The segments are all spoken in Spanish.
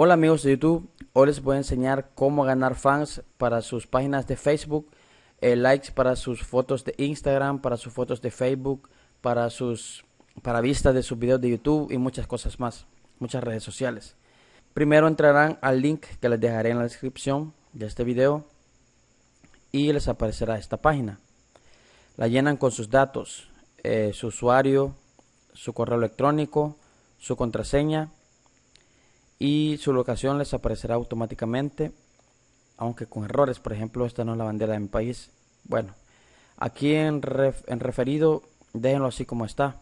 Hola amigos de YouTube, hoy les voy a enseñar cómo ganar fans para sus páginas de Facebook, eh, likes para sus fotos de Instagram, para sus fotos de Facebook, para sus para vistas de sus videos de YouTube y muchas cosas más, muchas redes sociales. Primero entrarán al link que les dejaré en la descripción de este video y les aparecerá esta página. La llenan con sus datos, eh, su usuario, su correo electrónico, su contraseña y su locación les aparecerá automáticamente, aunque con errores. Por ejemplo, esta no es la bandera de mi país. Bueno, aquí en, en referido, déjenlo así como está.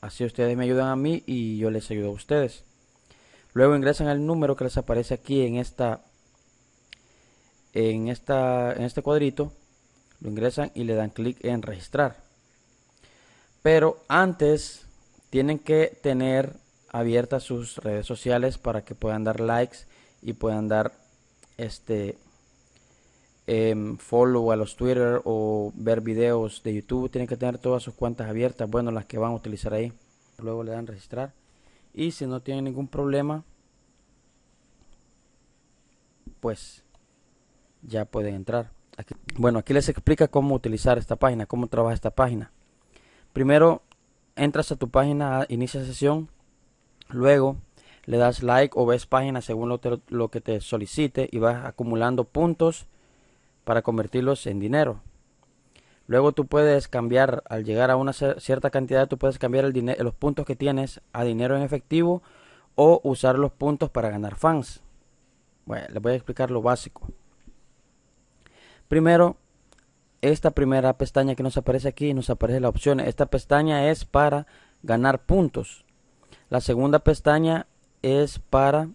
Así ustedes me ayudan a mí y yo les ayudo a ustedes. Luego ingresan el número que les aparece aquí en esta en esta en este cuadrito, lo ingresan y le dan clic en registrar. Pero antes tienen que tener abiertas sus redes sociales para que puedan dar likes y puedan dar este em, follow a los Twitter o ver videos de YouTube. Tienen que tener todas sus cuentas abiertas, bueno, las que van a utilizar ahí. Luego le dan registrar. Y si no tienen ningún problema, pues ya pueden entrar. Bueno, aquí les explica cómo utilizar esta página, cómo trabaja esta página. Primero, entras a tu página, inicia sesión Luego le das like o ves páginas según lo, que te solicite y vas acumulando puntos para convertirlos en dinero. Luego tú puedes cambiar, al llegar a una cierta cantidad, tú puedes cambiar el los puntos que tienes a dinero en efectivo o usar los puntos para ganar fans. Bueno, les voy a explicar lo básico. Primero, esta primera pestaña que nos aparece aquí, nos aparece la opción. Esta pestaña es para ganar puntos. La segunda pestaña es para,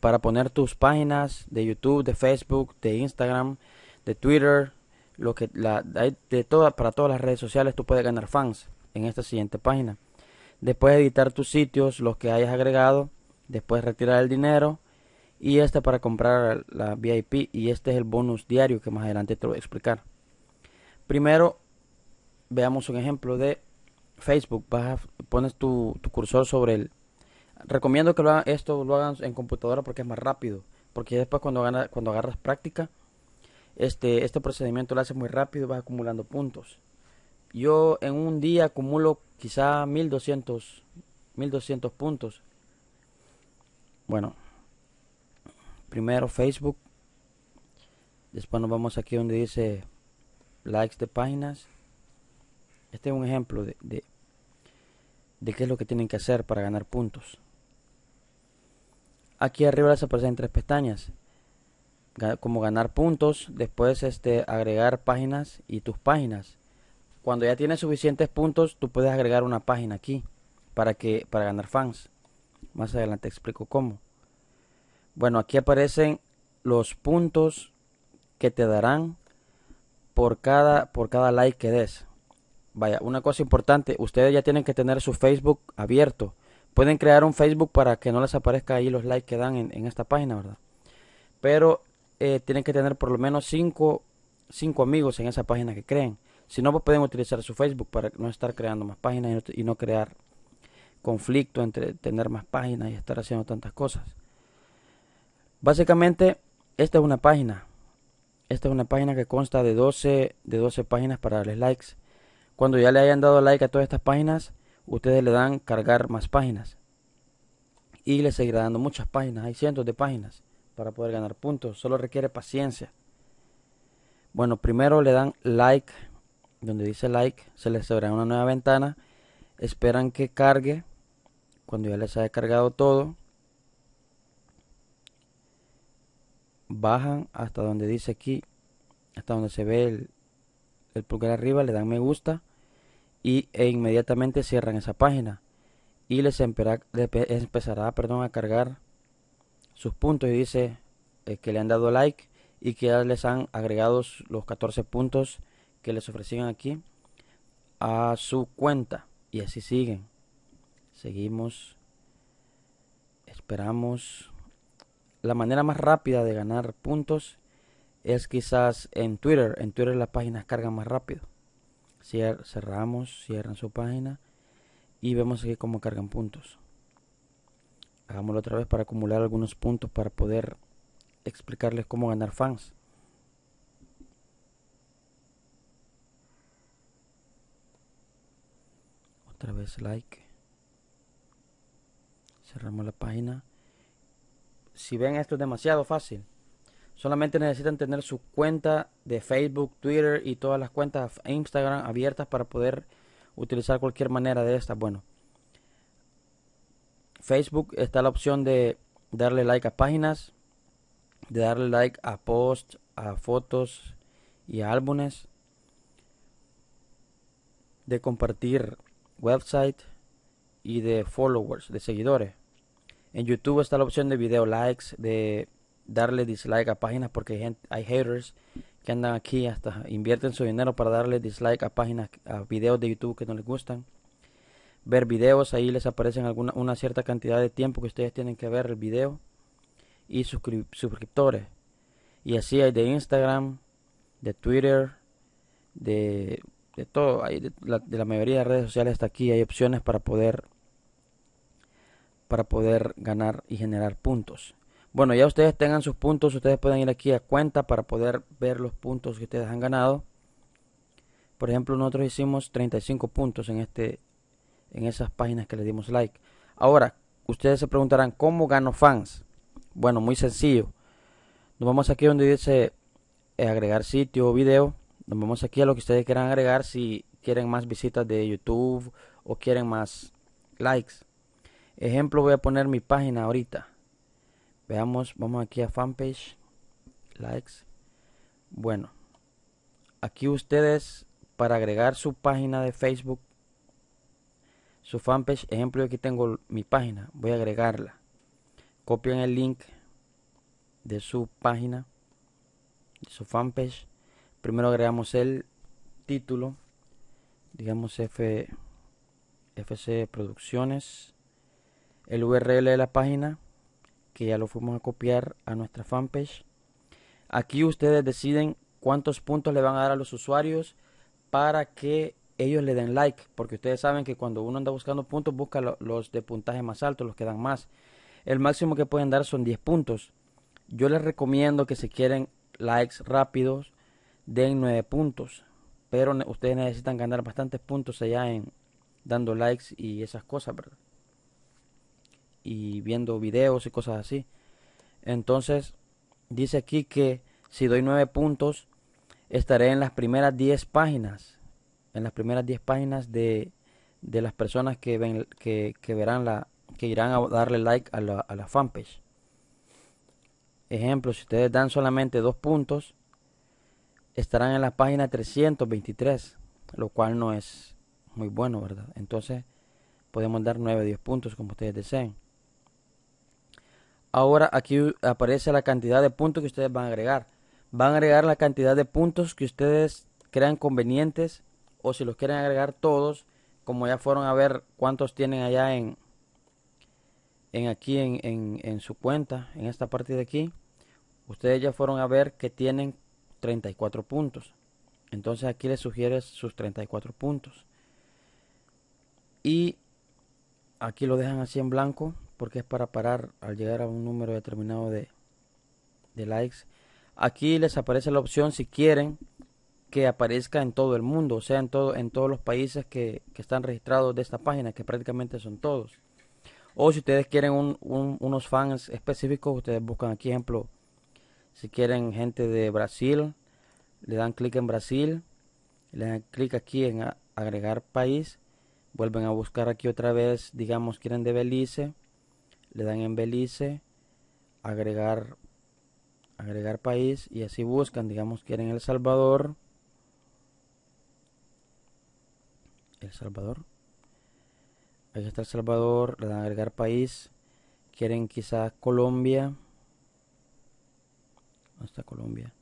para poner tus páginas de YouTube, de Facebook, de Instagram, de Twitter, lo que de todas para todas las redes sociales tú puedes ganar fans en esta siguiente página. Después editar tus sitios, los que hayas agregado, después retirar el dinero y este para comprar la VIP y este es el bonus diario que más adelante te voy a explicar. Primero veamos un ejemplo de Facebook, pones tu, cursor sobre él Recomiendo que lo esto lo hagan en computadora porque es más rápido. Porque después cuando, gana, cuando agarras práctica, este, este procedimiento lo haces muy rápido y vas acumulando puntos. Yo en un día acumulo quizá 1200, 1200 puntos. Bueno, primero Facebook. Después nos vamos aquí donde dice likes de páginas. Este es un ejemplo de, de qué es lo que tienen que hacer para ganar puntos. Aquí arriba les aparecen tres pestañas, como ganar puntos, después este, agregar páginas y tus páginas. Cuando ya tienes suficientes puntos, tú puedes agregar una página aquí para que para ganar fans. Más adelante explico cómo. Bueno, aquí aparecen los puntos que te darán por cada por cada like que des vaya, una cosa importante, ustedes ya tienen que tener su Facebook abierto. Pueden crear un Facebook para que no les aparezca ahí los likes que dan en, esta página, ¿verdad? Pero eh, tienen que tener por lo menos 5 amigos en esa página que creen. Si no, pues pueden utilizar su Facebook para no estar creando más páginas y no, crear conflicto entre tener más páginas y estar haciendo tantas cosas. Básicamente, esta es una página. Esta es una página que consta de 12, de 12 páginas para darles likes. Cuando ya le hayan dado like a todas estas páginas, ustedes le dan cargar más páginas. Y le seguirá dando muchas páginas, hay cientos de páginas para poder ganar puntos. Solo requiere paciencia. Bueno, primero le dan like, donde dice like, se les abrirá una nueva ventana. Esperan que cargue. Cuando ya les haya cargado todo, bajan hasta donde dice aquí, hasta donde se ve el, el pulgar arriba, le dan me gusta y, e inmediatamente cierran esa página y les, empezará perdón, a cargar sus puntos y dice eh, que le han dado like y que ya les han agregado los 14 puntos que les ofrecían aquí a su cuenta y así siguen seguimos esperamos la manera más rápida de ganar puntos es quizás en Twitter en Twitter las páginas cargan más rápido cerramos, cierran su página y vemos aquí cómo cargan puntos. Hagámoslo otra vez para acumular algunos puntos para poder explicarles cómo ganar fans. Otra vez like. Cerramos la página. Si ven esto es demasiado fácil. Solamente necesitan tener su cuenta de Facebook, Twitter y todas las cuentas Instagram abiertas para poder utilizar cualquier manera de estas. Bueno, Facebook está la opción de darle like a páginas, de darle like a posts, a fotos y álbumes, de compartir website y de followers, de seguidores. En YouTube está la opción de video likes, de darle dislike a páginas porque hay, haters que andan aquí hasta invierten su dinero para darle dislike a páginas, a videos de YouTube que no les gustan. Ver videos, ahí les aparecen alguna, una cierta cantidad de tiempo que ustedes tienen que ver el video. Y suscriptores. Y así hay de Instagram, de Twitter, de, de todo. de, la, de la mayoría de redes sociales hasta aquí hay opciones para poder para poder ganar y generar puntos. Bueno, ya ustedes tengan sus puntos, ustedes pueden ir aquí a cuenta para poder ver los puntos que ustedes han ganado. Por ejemplo, nosotros hicimos 35 puntos en, este, en esas páginas que le dimos like. Ahora, ustedes se preguntarán, ¿cómo gano fans? Bueno, muy sencillo. Nos vamos aquí donde dice eh, agregar sitio o video. Nos vamos aquí a lo que ustedes quieran agregar si quieren más visitas de YouTube o quieren más likes. Ejemplo, voy a poner mi página ahorita. Veamos, vamos aquí a fanpage, likes. Bueno, aquí ustedes para agregar su página de Facebook, su fanpage, ejemplo, aquí tengo mi página, voy a agregarla. Copian el link de su página, de su fanpage. Primero agregamos el título, digamos F, FC Producciones, el URL de la página que ya lo fuimos a copiar a nuestra fanpage. Aquí ustedes deciden cuántos puntos le van a dar a los usuarios para que ellos le den like, porque ustedes saben que cuando uno anda buscando puntos busca los de puntaje más alto, los que dan más. El máximo que pueden dar son 10 puntos. Yo les recomiendo que si quieren likes rápidos, den 9 puntos. Pero ustedes necesitan ganar bastantes puntos allá en dando likes y esas cosas, ¿verdad? y viendo videos y cosas así. Entonces, dice aquí que si doy 9 puntos, estaré en las primeras 10 páginas. En las primeras 10 páginas de, de las personas que, ven, que, que, verán la, que irán a darle like a la, a la fanpage. Ejemplo, si ustedes dan solamente 2 puntos, estarán en la página 323, lo cual no es muy bueno, ¿verdad? Entonces, podemos dar 9 o 10 puntos como ustedes deseen. Ahora aquí aparece la cantidad de puntos que ustedes van a agregar. Van a agregar la cantidad de puntos que ustedes crean convenientes o si los quieren agregar todos, como ya fueron a ver cuántos tienen allá en, en aquí en, en su cuenta, en esta parte de aquí, ustedes ya fueron a ver que tienen 34 puntos. Entonces aquí les sugiere sus 34 puntos. Y aquí lo dejan así en blanco porque es para parar al llegar a un número determinado de, likes. Aquí les aparece la opción si quieren que aparezca en todo el mundo, o sea, en, todo, en todos los países que, están registrados de esta página, que prácticamente son todos. O si ustedes quieren unos fans específicos, ustedes buscan aquí, ejemplo, si quieren gente de Brasil, le dan clic en Brasil, le dan clic aquí en agregar país, vuelven a buscar aquí otra vez, digamos, quieren de Belice, le dan en Belice, agregar, agregar país y así buscan, digamos quieren El Salvador, El Salvador, ahí está El Salvador, le dan agregar país, quieren quizás Colombia, ¿dónde está Colombia?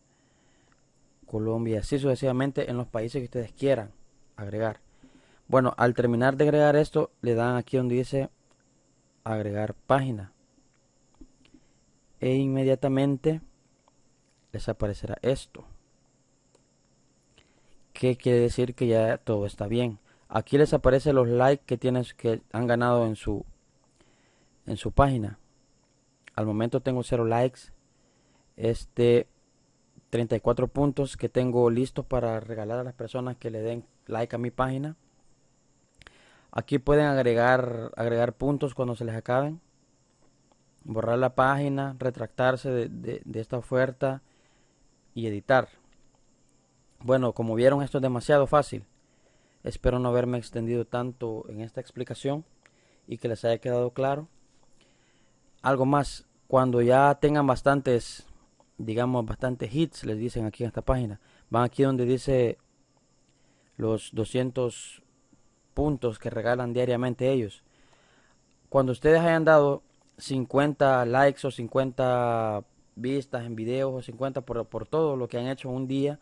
Colombia, así sucesivamente en los países que ustedes quieran agregar. Bueno, al terminar de agregar esto, le dan aquí donde dice agregar página e inmediatamente les aparecerá esto qué quiere decir que ya todo está bien aquí les aparece los likes que tienes que han ganado en su en su página al momento tengo 0 likes este 34 puntos que tengo listos para regalar a las personas que le den like a mi página Aquí pueden agregar, agregar puntos cuando se les acaben. Borrar la página, retractarse de, esta oferta y editar. Bueno, como vieron esto es demasiado fácil. Espero no haberme extendido tanto en esta explicación y que les haya quedado claro. Algo más, cuando ya tengan bastantes, digamos, bastantes hits, les dicen aquí en esta página, van aquí donde dice los 200 puntos que regalan diariamente ellos. Cuando ustedes hayan dado 50 likes o 50 vistas en videos o 50 por, por todo lo que han hecho un día,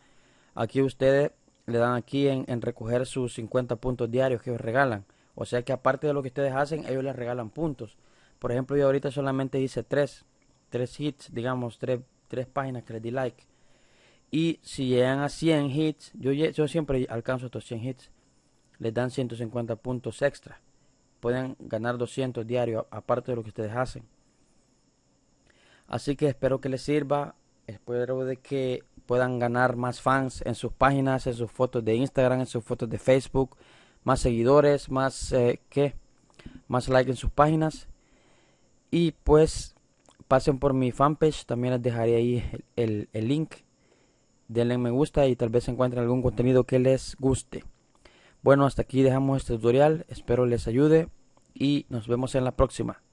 aquí ustedes le dan aquí en, recoger sus 50 puntos diarios que os regalan. O sea que aparte de lo que ustedes hacen, ellos les regalan puntos. Por ejemplo, yo ahorita solamente hice 3, 3 hits, digamos, 3, 3 páginas que les di like. Y si llegan a 100 hits, yo, yo siempre alcanzo estos 100 hits les dan 150 puntos extra. Pueden ganar 200 diarios aparte de lo que ustedes hacen. Así que espero que les sirva. Espero de que puedan ganar más fans en sus páginas, en sus fotos de Instagram, en sus fotos de Facebook. Más seguidores, más eh, que Más like en sus páginas. Y pues pasen por mi fanpage. También les dejaré ahí el, el link. Denle me gusta y tal vez encuentren algún contenido que les guste. Bueno, hasta aquí dejamos este tutorial, espero les ayude y nos vemos en la próxima.